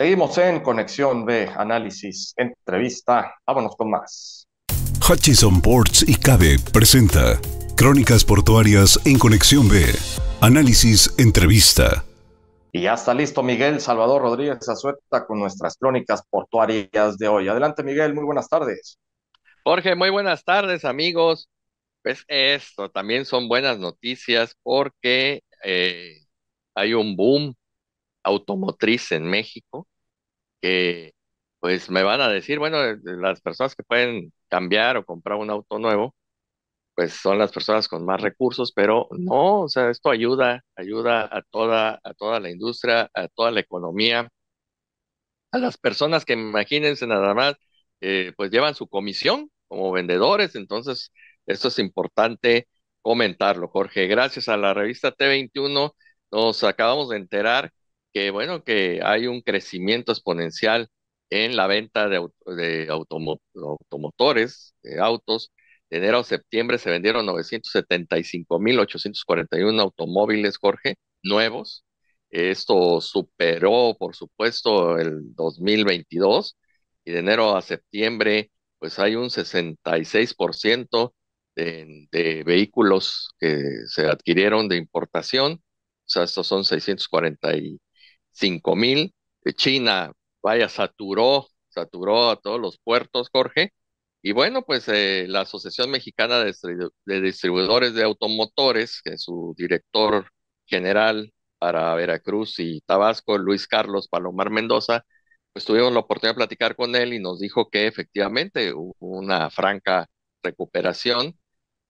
Seguimos en Conexión B, análisis, entrevista. Vámonos con más. Hutchison Ports y Cabe presenta Crónicas Portuarias en Conexión B. Análisis, entrevista. Y ya está listo Miguel Salvador Rodríguez Azueta con nuestras crónicas portuarias de hoy. Adelante Miguel, muy buenas tardes. Jorge, muy buenas tardes amigos. Pues esto también son buenas noticias porque eh, hay un boom automotriz en México que pues me van a decir, bueno, eh, las personas que pueden cambiar o comprar un auto nuevo, pues son las personas con más recursos, pero no, o sea, esto ayuda, ayuda a toda, a toda la industria, a toda la economía, a las personas que imagínense nada más, eh, pues llevan su comisión como vendedores, entonces esto es importante comentarlo, Jorge. Gracias a la revista T21 nos acabamos de enterar que bueno, que hay un crecimiento exponencial en la venta de, automotores, de autos. De enero a septiembre se vendieron 975.841 automóviles, Jorge, nuevos. Esto superó, por supuesto, el 2022 y de enero a septiembre, pues hay un 66% de, vehículos que se adquirieron de importación. O sea, estos son 640 cinco mil. Eh, China, vaya, saturó, saturó a todos los puertos, Jorge. Y bueno, pues eh, la Asociación Mexicana de, Distribuidores de Automotores, que su director general para Veracruz y Tabasco, Luis Carlos Palomar Mendoza, pues tuvimos la oportunidad de platicar con él y nos dijo que efectivamente hubo una franca recuperación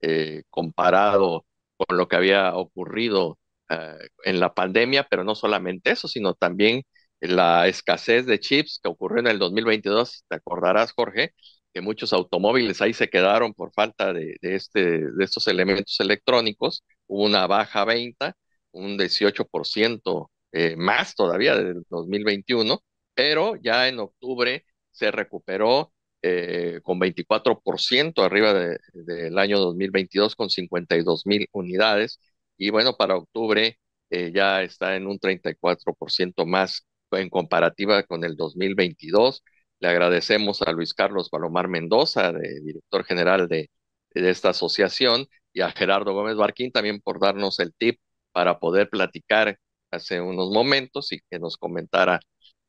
eh, comparado con lo que había ocurrido eh, en la pandemia, pero no solamente eso, sino también la escasez de chips que ocurrió en el 2022, te acordarás, Jorge, que muchos automóviles ahí se quedaron por falta de, este, de estos elementos electrónicos, hubo una baja venta, un 18% eh, más todavía del 2021, pero ya en octubre se recuperó eh, con 24% arriba del año 2022 con 52 mil unidades y bueno, para octubre eh, ya está en un 34% más en comparativa con el 2022. Le agradecemos a Luis Carlos Palomar Mendoza, de, director general de, de, esta asociación, y a Gerardo Gómez Barquín también por darnos el tip para poder platicar hace unos momentos y que nos comentara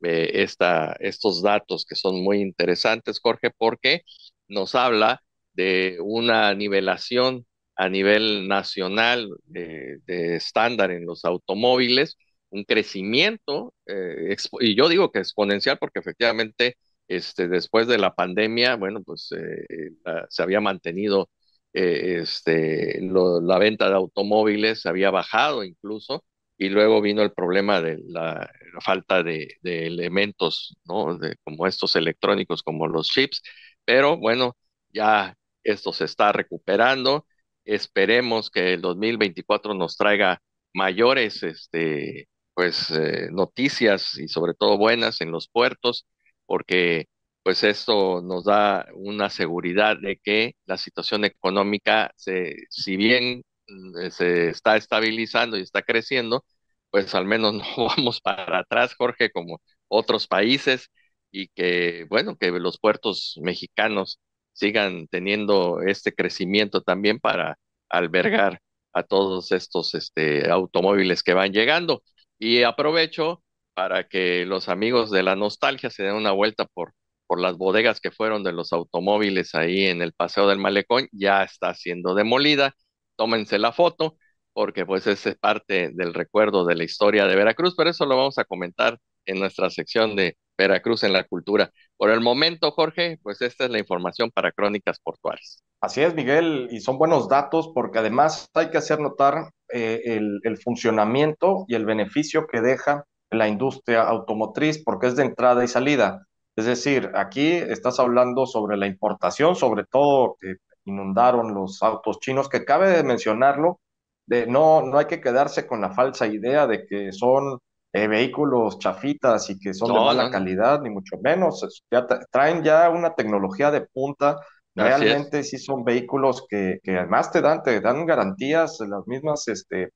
eh, esta, estos datos que son muy interesantes, Jorge, porque nos habla de una nivelación a nivel nacional eh, de estándar en los automóviles, un crecimiento, eh, y yo digo que exponencial porque efectivamente este, después de la pandemia, bueno, pues eh, se había mantenido este, la venta de automóviles, se había bajado incluso, y luego vino el problema de la, falta de, elementos, ¿no? como estos electrónicos, como los chips, pero bueno, ya esto se está recuperando Esperemos que el 2024 nos traiga mayores este, pues, eh, noticias y sobre todo buenas en los puertos, porque pues esto nos da una seguridad de que la situación económica, se, si bien mm, se está estabilizando y está creciendo, pues al menos no vamos para atrás, Jorge, como otros países, y que, bueno, que los puertos mexicanos sigan teniendo este crecimiento también para albergar a todos estos este, automóviles que van llegando. Y aprovecho para que los amigos de la nostalgia se den una vuelta por, por las bodegas que fueron de los automóviles ahí en el Paseo del Malecón. Ya está siendo demolida. Tómense la foto porque pues es eh, parte del recuerdo de la historia de Veracruz, pero eso lo vamos a comentar en nuestra sección de Veracruz en la cultura. Por el momento, Jorge, pues esta es la información para Crónicas Portuarias. Así es, Miguel, y son buenos datos porque además hay que hacer notar eh, el, funcionamiento y el beneficio que deja la industria automotriz porque es de entrada y salida. Es decir, aquí estás hablando sobre la importación, sobre todo que inundaron los autos chinos, que cabe mencionarlo, de no, no hay que quedarse con la falsa idea de que son eh, vehículos chafitas y que son de mala calidad, ni mucho menos. traen ya una tecnología de punta. Realmente si sí son vehículos que, que, además te dan, te dan garantías las mismas este,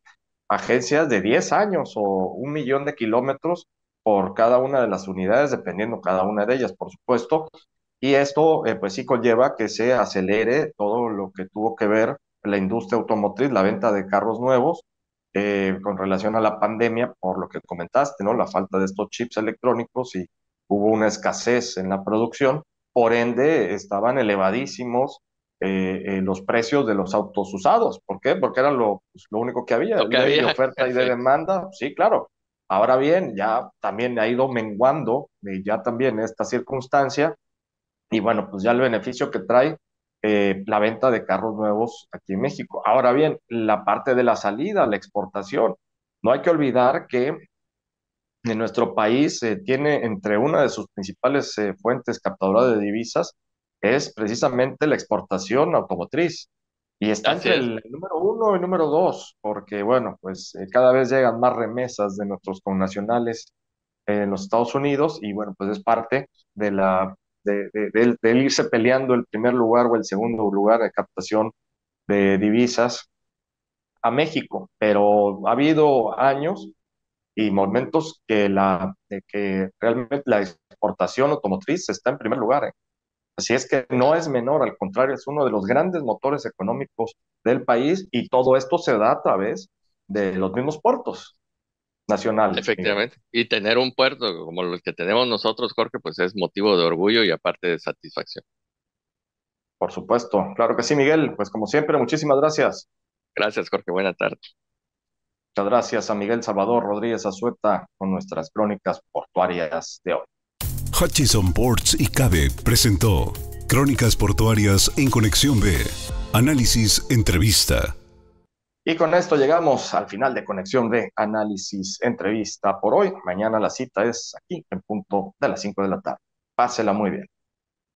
agencias de 10 años o un millón de kilómetros por cada una de las unidades, dependiendo cada una de ellas, por supuesto. Y esto, eh, pues sí conlleva que se acelere todo lo que tuvo que ver la industria automotriz, la venta de carros nuevos, eh, con relación a la pandemia, por lo que comentaste, ¿no? La falta de estos chips electrónicos y hubo una escasez en la producción, por ende estaban elevadísimos eh, eh, los precios de los autos usados. ¿Por qué? Porque era lo, pues, único que había, de oferta y de demanda, sí, claro. Ahora bien, ya también ha ido menguando ya también esta circunstancia y bueno, pues ya el beneficio que trae eh, la venta de carros nuevos aquí en México. Ahora bien, la parte de la salida, la exportación. No hay que olvidar que en nuestro país eh, tiene entre una de sus principales eh, fuentes captadoras de divisas es precisamente la exportación automotriz. Y está el, número uno y número dos, porque bueno, pues cada vez llegan más remesas de nuestros connacionales en los Estados Unidos y bueno, pues es parte de la de, irse peleando el primer lugar o el segundo lugar de captación de divisas a México, pero ha habido años y momentos que, la, que realmente la exportación automotriz está en primer lugar. ¿eh? Así es que no es menor, al contrario, es uno de los grandes motores económicos del país y todo esto se da a través de los mismos puertos nacional. Efectivamente. Y tener un puerto como el que tenemos nosotros, Jorge, pues es motivo de orgullo y aparte de satisfacción. Por supuesto. Claro que sí, Miguel. Pues como siempre, muchísimas gracias. Gracias, Jorge. Buena tarde. Muchas gracias a Miguel Salvador Rodríguez Azueta con nuestras crónicas portuarias de hoy. Hutchison Ports y Cabe presentó Crónicas Portuarias en Conexión B. Análisis, entrevista y con esto llegamos al final de Conexión de Análisis Entrevista por hoy. Mañana la cita es aquí en punto de las 5 de la tarde. Pásela muy bien.